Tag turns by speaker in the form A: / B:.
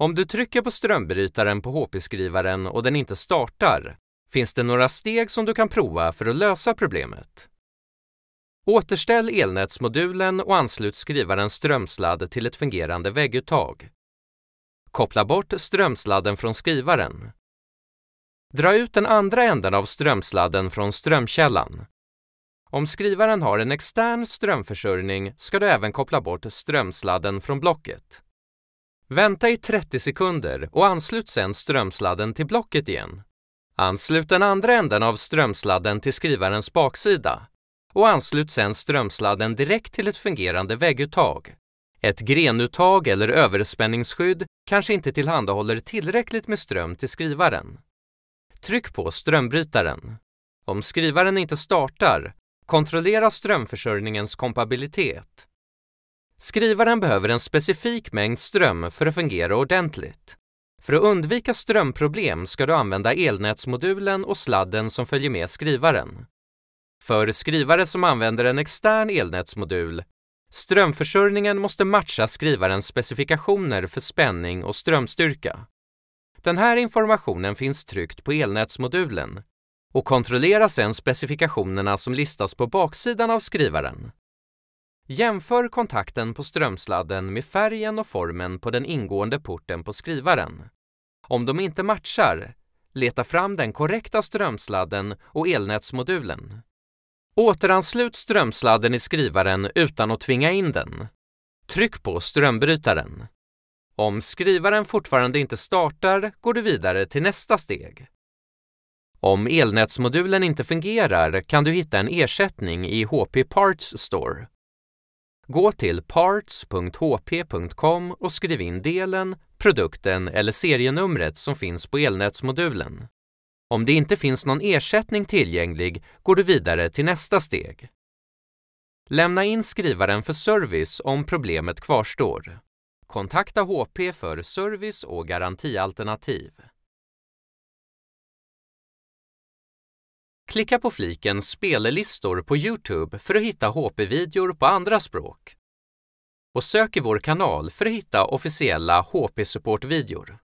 A: Om du trycker på strömbrytaren på HP-skrivaren och den inte startar finns det några steg som du kan prova för att lösa problemet. Återställ elnätsmodulen och anslut skrivarens strömsladd till ett fungerande vägguttag. Koppla bort strömsladden från skrivaren. Dra ut den andra änden av strömsladden från strömkällan. Om skrivaren har en extern strömförsörjning ska du även koppla bort strömsladden från blocket. Vänta i 30 sekunder och anslut sedan strömsladden till blocket igen. Anslut den andra änden av strömsladden till skrivarens baksida och anslut sedan strömsladden direkt till ett fungerande vägguttag. Ett grenuttag eller överspänningsskydd kanske inte tillhandahåller tillräckligt med ström till skrivaren. Tryck på strömbrytaren. Om skrivaren inte startar, kontrollera strömförsörjningens kompabilitet. Skrivaren behöver en specifik mängd ström för att fungera ordentligt. För att undvika strömproblem ska du använda elnätsmodulen och sladden som följer med skrivaren. För skrivare som använder en extern elnätsmodul, strömförsörjningen måste matcha skrivarens specifikationer för spänning och strömstyrka. Den här informationen finns tryckt på elnätsmodulen och kontrollera sedan specifikationerna som listas på baksidan av skrivaren. Jämför kontakten på strömsladden med färgen och formen på den ingående porten på skrivaren. Om de inte matchar, leta fram den korrekta strömsladden och elnätsmodulen. Återanslut strömsladden i skrivaren utan att tvinga in den. Tryck på strömbrytaren. Om skrivaren fortfarande inte startar går du vidare till nästa steg. Om elnätsmodulen inte fungerar kan du hitta en ersättning i HP Parts Store. Gå till parts.hp.com och skriv in delen, produkten eller serienumret som finns på elnätsmodulen. Om det inte finns någon ersättning tillgänglig går du vidare till nästa steg. Lämna in skrivaren för service om problemet kvarstår. Kontakta HP för service och garantialternativ. Klicka på fliken Spellistor på Youtube för att hitta HP-videor på andra språk. Och sök i vår kanal för att hitta officiella HP-supportvideor.